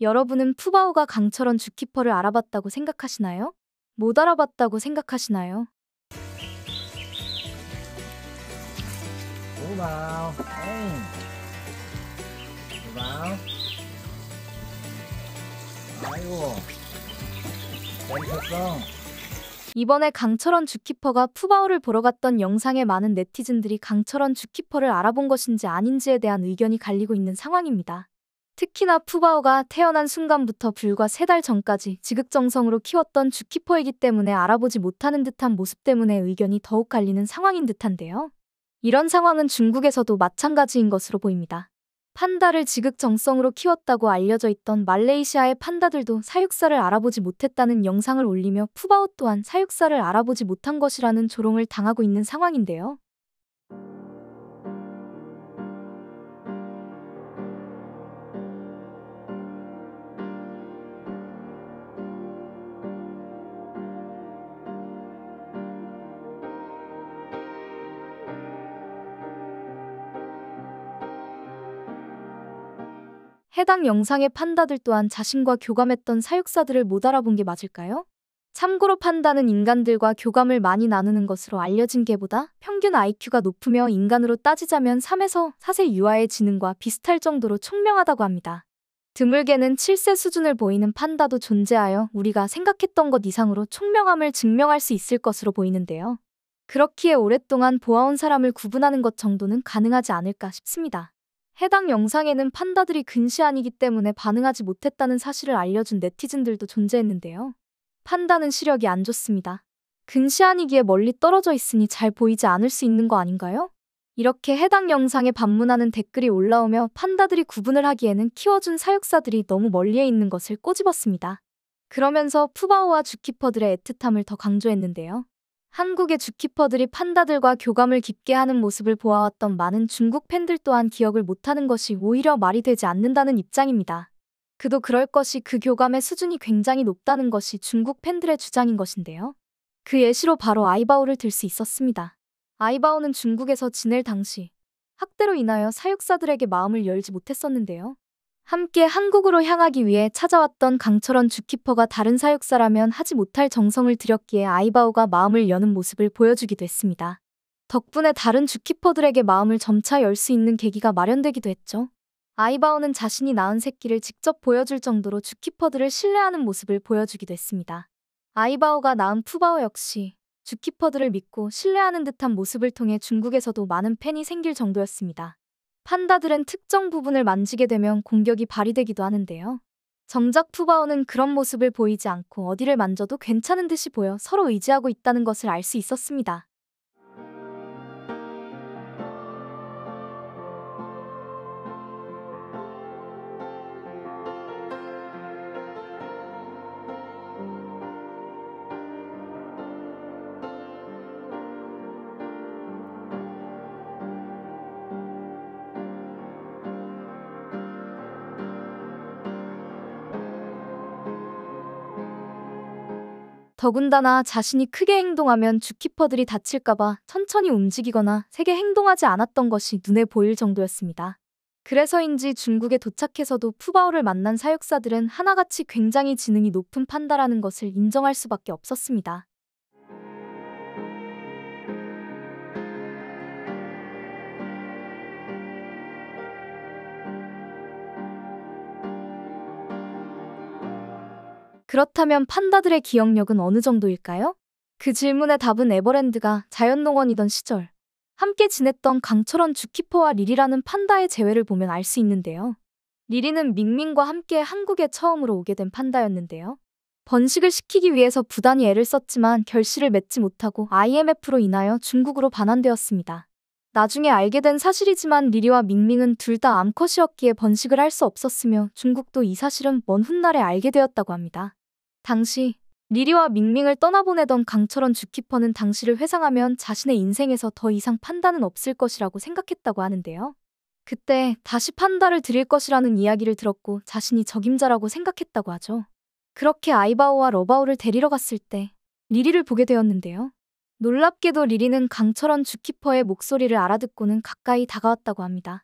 여러분은 푸바오가 강철원 주키퍼를 알아봤다고 생각하시나요? 못 알아봤다고 생각하시나요? 푸바오, 푸바오. 아이고, 잘있어 이번에 강철원 주키퍼가 푸바오를 보러 갔던 영상에 많은 네티즌들이 강철원 주키퍼를 알아본 것인지 아닌지에 대한 의견이 갈리고 있는 상황입니다. 특히나 푸바오가 태어난 순간부터 불과 세 달 전까지 지극정성으로 키웠던 주키퍼이기 때문에 알아보지 못하는 듯한 모습 때문에 의견이 더욱 갈리는 상황인 듯한데요. 이런 상황은 중국에서도 마찬가지인 것으로 보입니다. 판다를 지극정성으로 키웠다고 알려져 있던 말레이시아의 판다들도 사육사를 알아보지 못했다는 영상을 올리며 푸바오 또한 사육사를 알아보지 못한 것이라는 조롱을 당하고 있는 상황인데요. 해당 영상의 판다들 또한 자신과 교감했던 사육사들을 못 알아본 게 맞을까요? 참고로 판다는 인간들과 교감을 많이 나누는 것으로 알려진 개보다 평균 IQ가 높으며 인간으로 따지자면 3에서 4세 유아의 지능과 비슷할 정도로 총명하다고 합니다. 드물게는 7세 수준을 보이는 판다도 존재하여 우리가 생각했던 것 이상으로 총명함을 증명할 수 있을 것으로 보이는데요. 그렇기에 오랫동안 보아온 사람을 구분하는 것 정도는 가능하지 않을까 싶습니다. 해당 영상에는 판다들이 근시아니기 때문에 반응하지 못했다는 사실을 알려준 네티즌들도 존재했는데요. 판다는 시력이 안 좋습니다. 근시아니기에 멀리 떨어져 있으니 잘 보이지 않을 수 있는 거 아닌가요? 이렇게 해당 영상에 반문하는 댓글이 올라오며 판다들이 구분을 하기에는 키워준 사육사들이 너무 멀리에 있는 것을 꼬집었습니다. 그러면서 푸바오와 주키퍼들의 애틋함을 더 강조했는데요. 한국의 주키퍼들이 판다들과 교감을 깊게 하는 모습을 보아왔던 많은 중국 팬들 또한 기억을 못하는 것이 오히려 말이 되지 않는다는 입장입니다. 그도 그럴 것이 그 교감의 수준이 굉장히 높다는 것이 중국 팬들의 주장인 것인데요. 그 예시로 바로 아이바오를 들 수 있었습니다. 아이바오는 중국에서 지낼 당시 학대로 인하여 사육사들에게 마음을 열지 못했었는데요. 함께 한국으로 향하기 위해 찾아왔던 강철원 주키퍼가 다른 사육사라면 하지 못할 정성을 들였기에 아이바오가 마음을 여는 모습을 보여주기도 했습니다. 덕분에 다른 주키퍼들에게 마음을 점차 열 수 있는 계기가 마련되기도 했죠. 아이바오는 자신이 낳은 새끼를 직접 보여줄 정도로 주키퍼들을 신뢰하는 모습을 보여주기도 했습니다. 아이바오가 낳은 푸바오 역시 주키퍼들을 믿고 신뢰하는 듯한 모습을 통해 중국에서도 많은 팬이 생길 정도였습니다. 판다들은 특정 부분을 만지게 되면 공격이 발휘되기도 하는데요. 정작 푸바오는 그런 모습을 보이지 않고 어디를 만져도 괜찮은 듯이 보여 서로 의지하고 있다는 것을 알 수 있었습니다. 더군다나 자신이 크게 행동하면 주키퍼들이 다칠까봐 천천히 움직이거나 세게 행동하지 않았던 것이 눈에 보일 정도였습니다. 그래서인지 중국에 도착해서도 푸바오를 만난 사육사들은 하나같이 굉장히 지능이 높은 판다라는 것을 인정할 수밖에 없었습니다. 그렇다면 판다들의 기억력은 어느 정도일까요? 그 질문의 답은 에버랜드가 자연농원이던 시절 함께 지냈던 강철원 주키퍼와 리리라는 판다의 재회를 보면 알 수 있는데요. 리리는 밍밍과 함께 한국에 처음으로 오게 된 판다였는데요. 번식을 시키기 위해서 부단히 애를 썼지만 결실을 맺지 못하고 IMF로 인하여 중국으로 반환되었습니다. 나중에 알게 된 사실이지만 리리와 밍밍은 둘 다 암컷이었기에 번식을 할 수 없었으며 중국도 이 사실은 먼 훗날에 알게 되었다고 합니다. 당시 리리와 밍밍을 떠나보내던 강철원 주키퍼는 당시를 회상하면 자신의 인생에서 더 이상 판다는 없을 것이라고 생각했다고 하는데요. 그때 다시 판다를 드릴 것이라는 이야기를 들었고 자신이 적임자라고 생각했다고 하죠. 그렇게 아이바오와 러바오를 데리러 갔을 때 리리를 보게 되었는데요. 놀랍게도 리리는 강철원 주키퍼의 목소리를 알아듣고는 가까이 다가왔다고 합니다.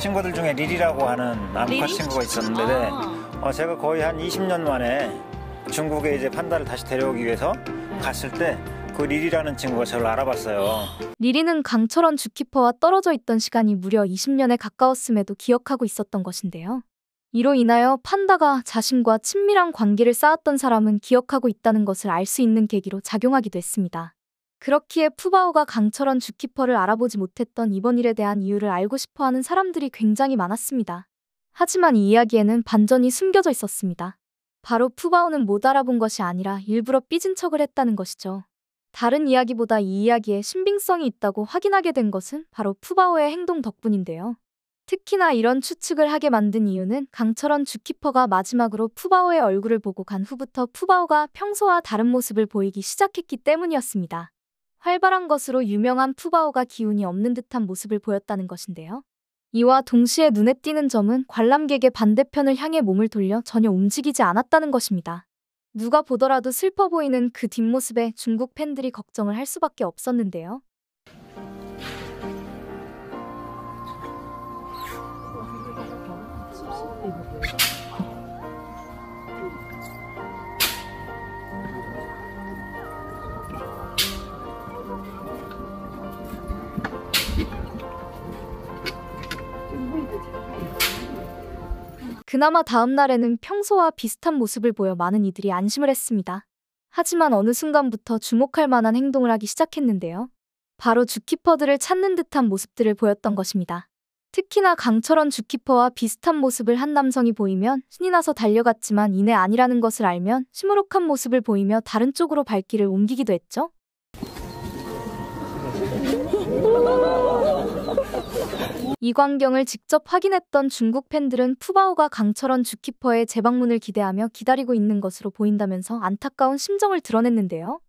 친구들 중에 리리라고 하는 남컷 친구가 있었는데 아 어, 제가 거의 한 20년 만에 중국에 이제 판다를 다시 데려오기 위해서 네. 갔을 때 그 리리라는 친구가 저를 알아봤어요. 리리는 강철원 주키퍼와 떨어져 있던 시간이 무려 20년에 가까웠음에도 기억하고 있었던 것인데요. 이로 인하여 판다가 자신과 친밀한 관계를 쌓았던 사람은 기억하고 있다는 것을 알 수 있는 계기로 작용하기도 했습니다. 그렇기에 푸바오가 강철원 주키퍼를 알아보지 못했던 이번 일에 대한 이유를 알고 싶어 하는 사람들이 굉장히 많았습니다. 하지만 이 이야기에는 반전이 숨겨져 있었습니다. 바로 푸바오는 못 알아본 것이 아니라 일부러 삐진 척을 했다는 것이죠. 다른 이야기보다 이 이야기에 신빙성이 있다고 확인하게 된 것은 바로 푸바오의 행동 덕분인데요. 특히나 이런 추측을 하게 만든 이유는 강철원 주키퍼가 마지막으로 푸바오의 얼굴을 보고 간 후부터 푸바오가 평소와 다른 모습을 보이기 시작했기 때문이었습니다. 활발한 것으로 유명한 푸바오가 기운이 없는 듯한 모습을 보였다는 것인데요. 이와 동시에 눈에 띄는 점은 관람객의 반대편을 향해 몸을 돌려 전혀 움직이지 않았다는 것입니다. 누가 보더라도 슬퍼 보이는 그 뒷모습에 중국 팬들이 걱정을 할 수밖에 없었는데요. 그나마 다음 날에는 평소와 비슷한 모습을 보여 많은 이들이 안심을 했습니다. 하지만 어느 순간부터 주목할 만한 행동을 하기 시작했는데요. 바로 주키퍼들을 찾는 듯한 모습들을 보였던 것입니다. 특히나 강철원 주키퍼와 비슷한 모습을 한 남성이 보이면 신이 나서 달려갔지만 이내 아니라는 것을 알면 시무룩한 모습을 보이며 다른 쪽으로 발길을 옮기기도 했죠. 이 광경을 직접 확인했던 중국 팬들은 푸바오가 강철원 주키퍼의 재방문을 기대하며 기다리고 있는 것으로 보인다면서 안타까운 심정을 드러냈는데요.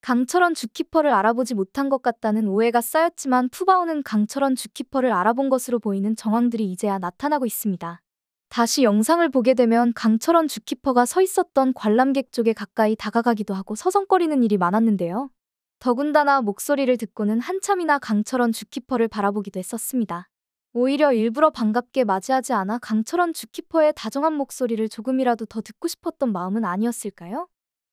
강철원 주키퍼를 알아보지 못한 것 같다는 오해가 쌓였지만 푸바오는 강철원 주키퍼를 알아본 것으로 보이는 정황들이 이제야 나타나고 있습니다. 다시 영상을 보게 되면 강철원 주키퍼가 서 있었던 관람객 쪽에 가까이 다가가기도 하고 서성거리는 일이 많았는데요. 더군다나 목소리를 듣고는 한참이나 강철원 주키퍼를 바라보기도 했었습니다. 오히려 일부러 반갑게 맞이하지 않아 강철원 주키퍼의 다정한 목소리를 조금이라도 더 듣고 싶었던 마음은 아니었을까요?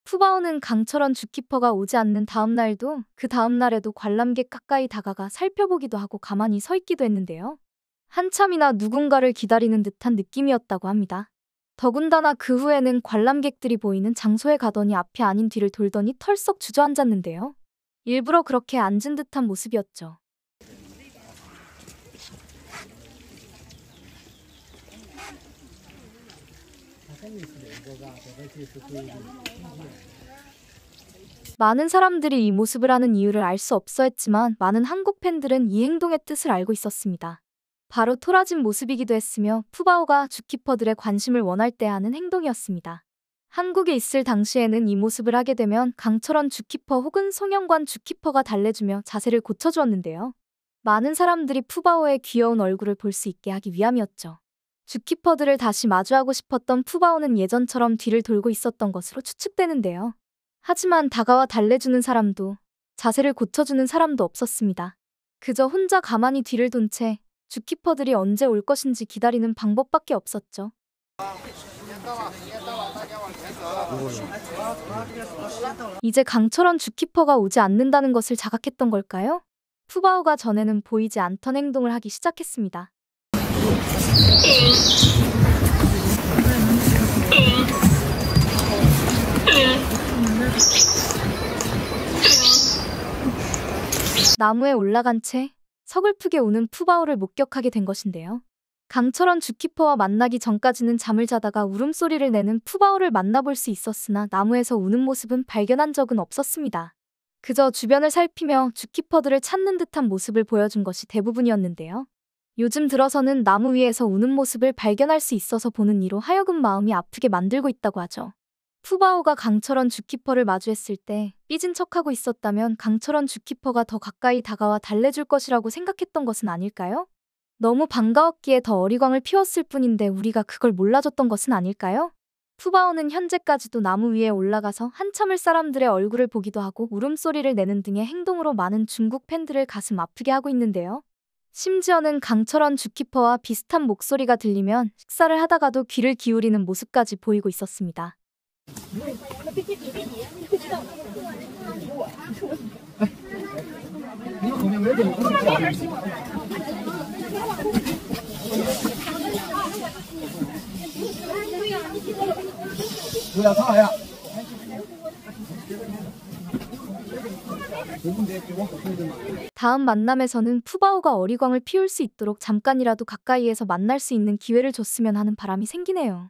푸바오는 강철원 주키퍼가 오지 않는 다음 날도 그 다음 날에도 관람객 가까이 다가가 살펴보기도 하고 가만히 서 있기도 했는데요. 한참이나 누군가를 기다리는 듯한 느낌이었다고 합니다. 더군다나 그 후에는 관람객들이 보이는 장소에 가더니 앞이 아닌 뒤를 돌더니 털썩 주저앉았는데요. 일부러 그렇게 앉은 듯한 모습이었죠. 많은 사람들이 이 모습을 하는 이유를 알 수 없어 했지만 많은 한국 팬들은 이 행동의 뜻을 알고 있었습니다. 바로 토라진 모습이기도 했으며 푸바오가 주키퍼들의 관심을 원할 때 하는 행동이었습니다. 한국에 있을 당시에는 이 모습을 하게 되면 강철원 주키퍼 혹은 송영관 주키퍼가 달래주며 자세를 고쳐주었는데요. 많은 사람들이 푸바오의 귀여운 얼굴을 볼 수 있게 하기 위함이었죠. 주키퍼들을 다시 마주하고 싶었던 푸바오는 예전처럼 뒤를 돌고 있었던 것으로 추측되는데요. 하지만 다가와 달래주는 사람도 자세를 고쳐주는 사람도 없었습니다. 그저 혼자 가만히 뒤를 돈 채 주키퍼들이 언제 올 것인지 기다리는 방법밖에 없었죠. 이제 강철원 주키퍼가 오지 않는다는 것을 자각했던 걸까요? 푸바오가 전에는 보이지 않던 행동을 하기 시작했습니다. 나무에 올라간 채 서글프게 우는 푸바오를 목격하게 된 것인데요. 강철원 주키퍼와 만나기 전까지는 잠을 자다가 울음소리를 내는 푸바오를 만나볼 수 있었으나 나무에서 우는 모습은 발견한 적은 없었습니다. 그저 주변을 살피며 주키퍼들을 찾는 듯한 모습을 보여준 것이 대부분이었는데요. 요즘 들어서는 나무 위에서 우는 모습을 발견할 수 있어서 보는 이로 하여금 마음이 아프게 만들고 있다고 하죠. 푸바오가 강철원 주키퍼를 마주했을 때 삐진 척하고 있었다면 강철원 주키퍼가 더 가까이 다가와 달래줄 것이라고 생각했던 것은 아닐까요? 너무 반가웠기에 더 어리광을 피웠을 뿐인데 우리가 그걸 몰라줬던 것은 아닐까요? 푸바오는 현재까지도 나무 위에 올라가서 한참을 사람들의 얼굴을 보기도 하고 울음소리를 내는 등의 행동으로 많은 중국 팬들을 가슴 아프게 하고 있는데요. 심지어는 강철원 주키퍼와 비슷한 목소리가 들리면 식사를 하다가도 귀를 기울이는 모습까지 보이고 있었습니다. 다음 만남에서는 푸바오가 어리광을 피울 수 있도록 잠깐이라도 가까이에서 만날 수 있는 기회를 줬으면 하는 바람이 생기네요.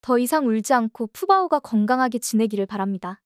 더 이상 울지 않고 푸바오가 건강하게 지내기를 바랍니다.